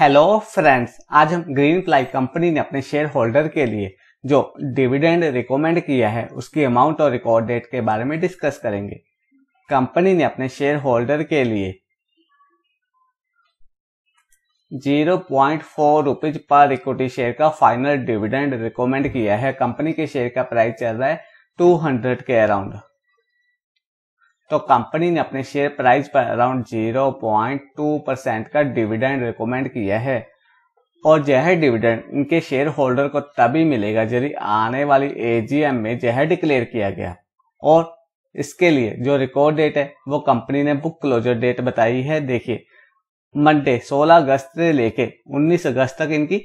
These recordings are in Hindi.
हेलो फ्रेंड्स आज हम ग्रीन प्लाई कंपनी ने अपने शेयर होल्डर के लिए जो डिविडेंड रिकमेंड किया है उसकी अमाउंट और रिकॉर्ड डेट के बारे में डिस्कस करेंगे कंपनी ने अपने शेयर होल्डर के लिए जीरो पॉइंट फोर रुपीज पर इक्विटी शेयर का फाइनल डिविडेंड रिकमेंड किया है कंपनी के शेयर का प्राइस चल रहा है टू हंड्रेड के अराउंड तो कंपनी ने अपने शेयर प्राइस पर अराउंड 0.2 परसेंट का डिविडेंड रिकमेंड किया है और यह डिविडेंड इनके शेयर होल्डर को तभी मिलेगा जब आने वाली एजीएम में यह डिक्लेयर किया गया और इसके लिए जो रिकॉर्ड डेट है वो कंपनी ने बुक क्लोजर डेट बताई है देखिए मंडे 16 अगस्त से लेके 19 अगस्त तक इनकी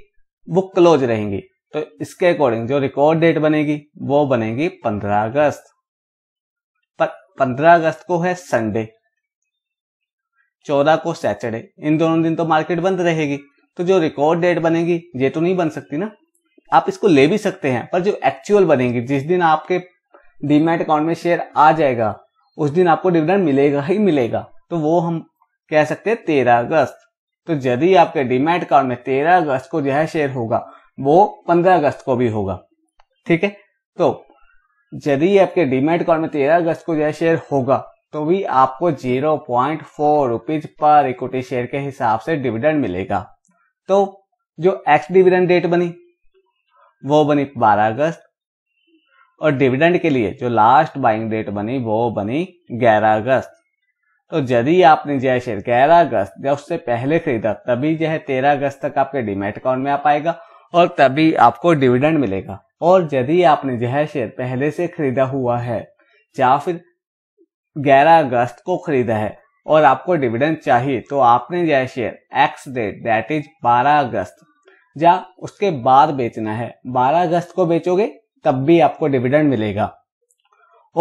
बुक क्लोज रहेंगी तो इसके अकॉर्डिंग जो रिकॉर्ड डेट बनेगी वो बनेगी 15 अगस्त पंद्रह अगस्त को है संडे चौदह को सैटरडे इन दोनों दिन तो मार्केट बंद रहेगी तो जो रिकॉर्ड डेट बनेगी ये तो नहीं बन सकती ना आप इसको ले भी सकते हैं पर जो एक्चुअल बनेगी जिस दिन आपके डीमेट अकाउंट में शेयर आ जाएगा उस दिन आपको डिविडेंड मिलेगा ही मिलेगा तो वो हम कह सकते हैं तेरह अगस्त तो यदि आपके डीमेट अकाउंट में तेरह अगस्त को जो है शेयर होगा वो पंद्रह अगस्त को भी होगा ठीक है तो यदि आपके डीमेट अकाउंट में तेरह अगस्त को यह शेयर होगा तो भी आपको जीरो प्वाइंट फोर रुपीज पर इक्विटी शेयर के हिसाब से डिविडेंड मिलेगा तो जो एक्स डिविडेंड डेट बनी वो बनी बारह अगस्त और डिविडेंड के लिए जो लास्ट बाइंग डेट बनी वो बनी ग्यारह अगस्त तो यदि आपने जय शेयर ग्यारह अगस्त या उससे पहले खरीदा तभी जो है तेरह अगस्त तक आपके डिमेट अकाउंट में आ पाएगा और तभी आपको डिविडेंड मिलेगा और यदि आपने यह शेयर पहले से खरीदा हुआ है या फिर 11 अगस्त को खरीदा है और आपको डिविडेंड चाहिए तो आपने यह share ex date that is 12 अगस्त या उसके बाद बेचना है 12 अगस्त को बेचोगे तब भी आपको डिविडेंड मिलेगा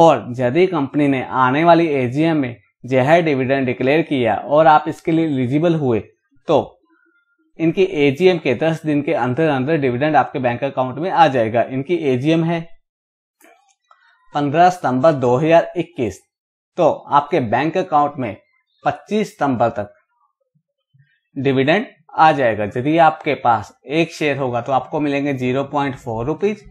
और यदि कंपनी ने आने वाली एजीएम में यह डिविडेंड डिक्लेयर किया और आप इसके लिए एलिजिबल हुए तो इनकी एजीएम के दस दिन के अंदर अंदर डिविडेंड आपके बैंक अकाउंट में आ जाएगा इनकी एजीएम है 15 सितंबर 2021 तो आपके बैंक अकाउंट में 25 सितंबर तक डिविडेंड आ जाएगा यदि आपके पास एक शेयर होगा तो आपको मिलेंगे जीरो पॉइंट फोर रुपीज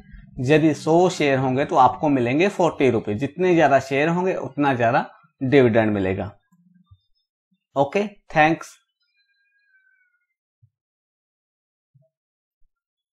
यदि सौ शेयर होंगे तो आपको मिलेंगे फोर्टी रुपीज जितने ज्यादा शेयर होंगे उतना ज्यादा डिविडेंड मिलेगा ओके थैंक्स